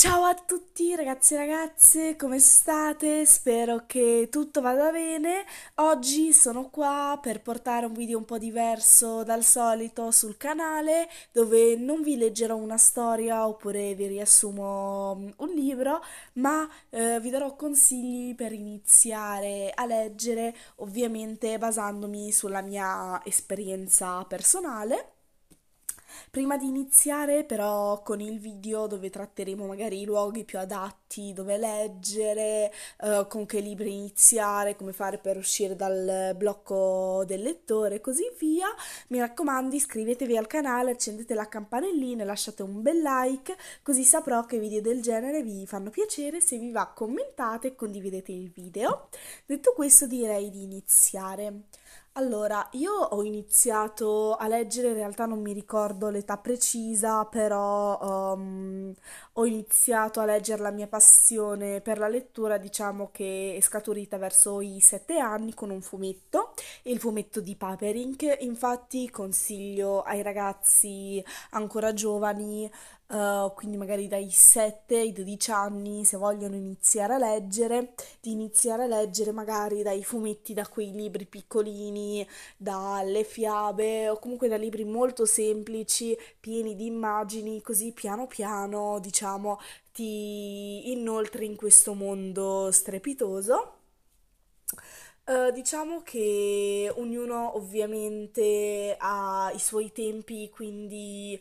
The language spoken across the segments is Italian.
Ciao a tutti ragazzi e ragazze, come state? Spero che tutto vada bene. Oggi sono qua per portare un video un po' diverso dal solito sul canale, dove non vi leggerò una storia oppure vi riassumo mm, un libro, ma eh, vi darò consigli per iniziare a leggere, ovviamente basandomi sulla mia esperienza personale. Prima di iniziare però con il video dove tratteremo magari i luoghi più adatti dove leggere, eh, con che libri iniziare, come fare per uscire dal blocco del lettore e così via, mi raccomando iscrivetevi al canale, accendete la campanellina e lasciate un bel like così saprò che video del genere vi fanno piacere, se vi va commentate e condividete il video. Detto questo direi di iniziare. Allora, io ho iniziato a leggere, in realtà non mi ricordo l'età precisa, però um, ho iniziato a leggere la mia passione per la lettura, diciamo che è scaturita verso i sette anni con un fumetto, il fumetto di Paperink. Infatti consiglio ai ragazzi ancora giovani uh, quindi magari dai 7 ai 12 anni, se vogliono iniziare a leggere, di iniziare a leggere magari dai fumetti, da quei libri piccolini, dalle fiabe o comunque da libri molto semplici, pieni di immagini, così piano piano, diciamo, ti inoltri in questo mondo strepitoso. Uh, diciamo che ognuno ovviamente ha i suoi tempi, quindi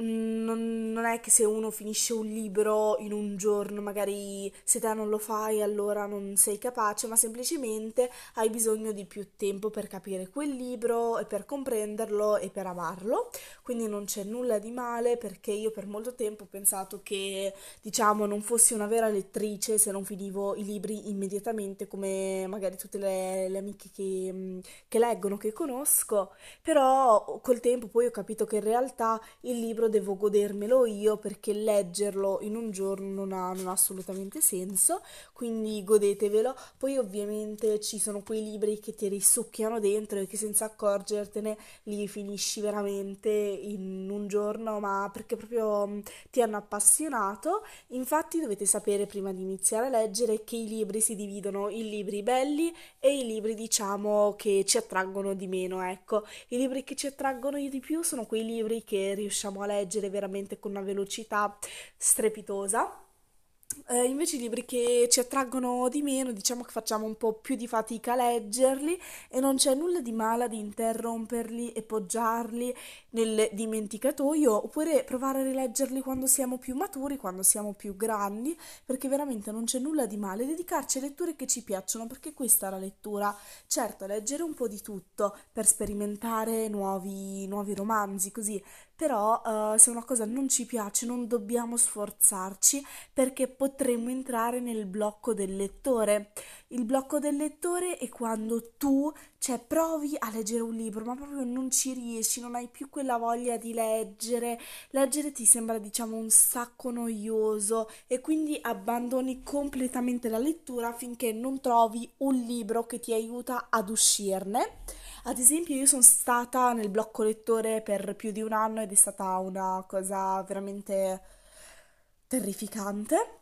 Mm, non, non, è che se uno finisce un libro in un giorno, magari se te non lo fai allora non sei capace, ma semplicemente hai bisogno di più tempo per capire quel libro e per comprenderlo e per amarlo. Quindi non c'è nulla di male perché io per molto tempo ho pensato che diciamo non fossi una vera lettrice se non finivo i libri immediatamente come magari tutte le, le amiche che, mm, che leggono, che conosco, però col tempo poi ho capito che in realtà il libro devo godermelo io perché leggerlo in un giorno non ha, non ha assolutamente senso, quindi godetevelo. Poi ovviamente ci sono quei libri che ti risucchiano dentro e che senza accorgertene li finisci veramente in un giorno, ma perché proprio mm, ti hanno appassionato. Infatti dovete sapere prima di iniziare a leggere che i libri si dividono in libri belli e i libri diciamo che ci attraggono di meno, ecco. I libri che ci attraggono di più sono quei libri che riusciamo a leggere leggere veramente con una velocità strepitosa. Eh, invece i libri che ci attraggono di meno, diciamo che facciamo un po' più di fatica a leggerli e non c'è nulla di male di interromperli e poggiarli nel dimenticatoio oppure provare a rileggerli quando siamo più maturi, quando siamo più grandi, perché veramente non c'è nulla di male dedicarci a letture che ci piacciono, perché questa è la lettura. Certo, leggere un po' di tutto per sperimentare nuovi, nuovi romanzi, così però eh, se una cosa non ci piace non dobbiamo sforzarci perché potremmo entrare nel blocco del lettore. Il blocco del lettore è quando tu, cioè, provi a leggere un libro, ma proprio non ci riesci, non hai più quella voglia di leggere, leggere ti sembra diciamo un sacco noioso e quindi abbandoni completamente la lettura finché non trovi un libro che ti aiuta ad uscirne. Ad esempio, io sono stata nel blocco lettore per più di un anno ed è stata una cosa veramente terrificante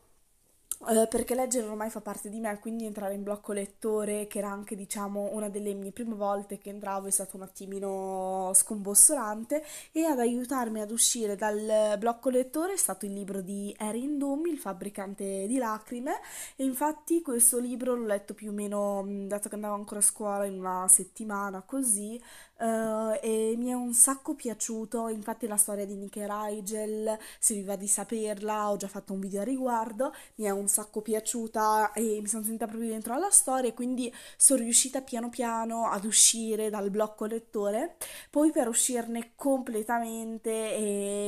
eh, perché leggere ormai fa parte di me, quindi entrare in blocco lettore, che era anche diciamo una delle mie prime volte che entravo, è stato un attimino scombossolante e ad aiutarmi ad uscire dal blocco lettore è stato il libro di Erin Domi, Il fabbricante di lacrime e infatti questo libro l'ho letto più o meno, mm, dato che andavo ancora a scuola, in una settimana così eh, e mi è un sacco piaciuto, infatti la storia di Nick e Rigel, se vi va di saperla, ho già fatto un video a riguardo, mi è un un sacco piaciuta e mi sono sentita proprio dentro alla storia e quindi sono riuscita piano piano ad uscire dal blocco lettore. Poi per uscirne completamente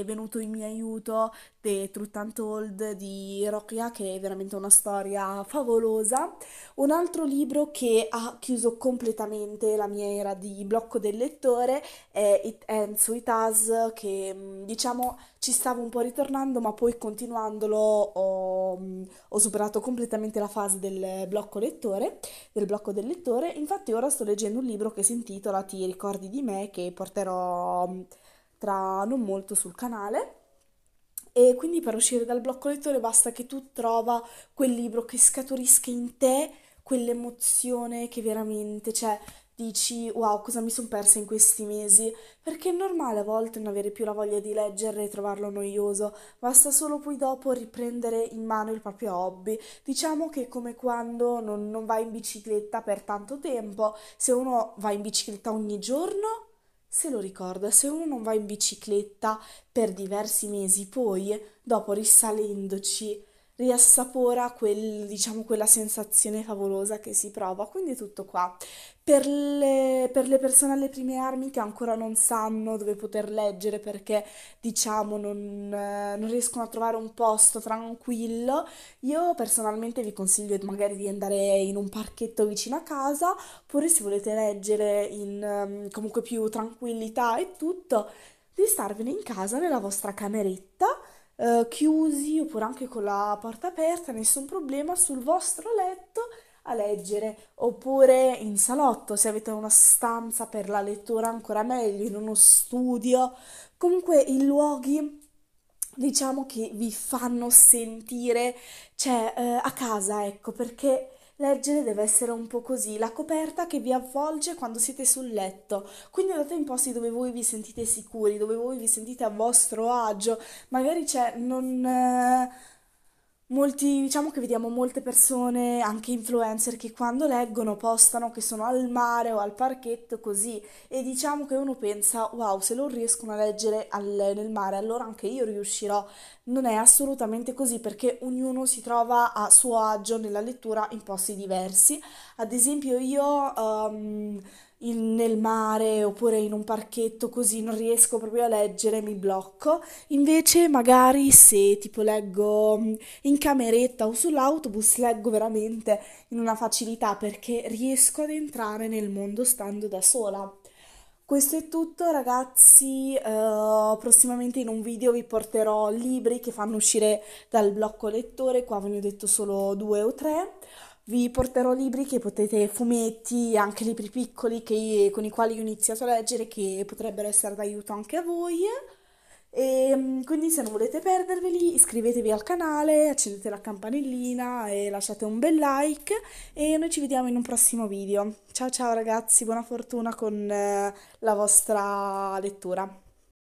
è venuto in mio aiuto The Truth Untold di Rokia, che è veramente una storia favolosa. Un altro libro che ha chiuso completamente la mia era di blocco del lettore è It Ends With Us, che mm, diciamo ci stavo un po' ritornando, ma poi continuandolo ho, mm, ho superato completamente la fase del blocco lettore, del blocco del lettore. Infatti ora sto leggendo un libro che si intitola Ti ricordi di me, che porterò mm, tra non molto sul canale e quindi per uscire dal blocco lettore basta che tu trova quel libro che scaturisca in te quell'emozione che veramente, cioè, dici wow, cosa mi sono persa in questi mesi? Perché è normale a volte non avere più la voglia di leggere e trovarlo noioso, basta solo poi dopo riprendere in mano il proprio hobby. Diciamo che è come quando non, non vai in bicicletta per tanto tempo, se uno va in bicicletta ogni giorno se lo ricorda, se uno non va in bicicletta per diversi mesi, poi, dopo risalendoci riassapora quel, diciamo, quella sensazione favolosa che si prova. Quindi è tutto qua. Per le, per le, persone alle prime armi che ancora non sanno dove poter leggere perché diciamo non, eh, non, riescono a trovare un posto tranquillo, io personalmente vi consiglio magari di andare in un parchetto vicino a casa, oppure se volete leggere in eh, comunque più tranquillità e tutto, di starvene in casa nella vostra cameretta eh, chiusi oppure anche con la porta aperta, nessun problema, sul vostro letto a leggere, oppure in salotto se avete una stanza per la lettura ancora meglio, in uno studio, comunque in luoghi diciamo che vi fanno sentire cioè eh, a casa, ecco, perché Leggere deve essere un po' così, la coperta che vi avvolge quando siete sul letto. Quindi andate in posti dove voi vi sentite sicuri, dove voi vi sentite a vostro agio. Magari c'è non eh, Molti, diciamo che vediamo molte persone, anche influencer, che quando leggono postano che sono al mare o al parchetto così e diciamo che uno pensa wow se loro riescono a leggere al, nel mare allora anche io riuscirò. Non è assolutamente così perché ognuno si trova a suo agio nella lettura in posti diversi. Ad esempio io... Um, in- nel mare oppure in un parchetto così non riesco proprio a leggere, mi blocco. Invece magari se tipo leggo mm, in cameretta o sull'autobus leggo veramente in una facilità perché riesco ad entrare nel mondo stando da sola. Questo è tutto ragazzi, uh, prossimamente in un video vi porterò libri che fanno uscire dal blocco lettore, qua ve ne ho detto solo due o tre. Vi porterò libri che potete, fumetti, anche libri piccoli che, con i quali ho iniziato a leggere che potrebbero essere d'aiuto anche a voi. E ehm, quindi se non volete perderveli iscrivetevi al canale, accendete la campanellina e lasciate un bel like e noi ci vediamo in un prossimo video. Ciao ciao ragazzi, buona fortuna con eh, la vostra lettura.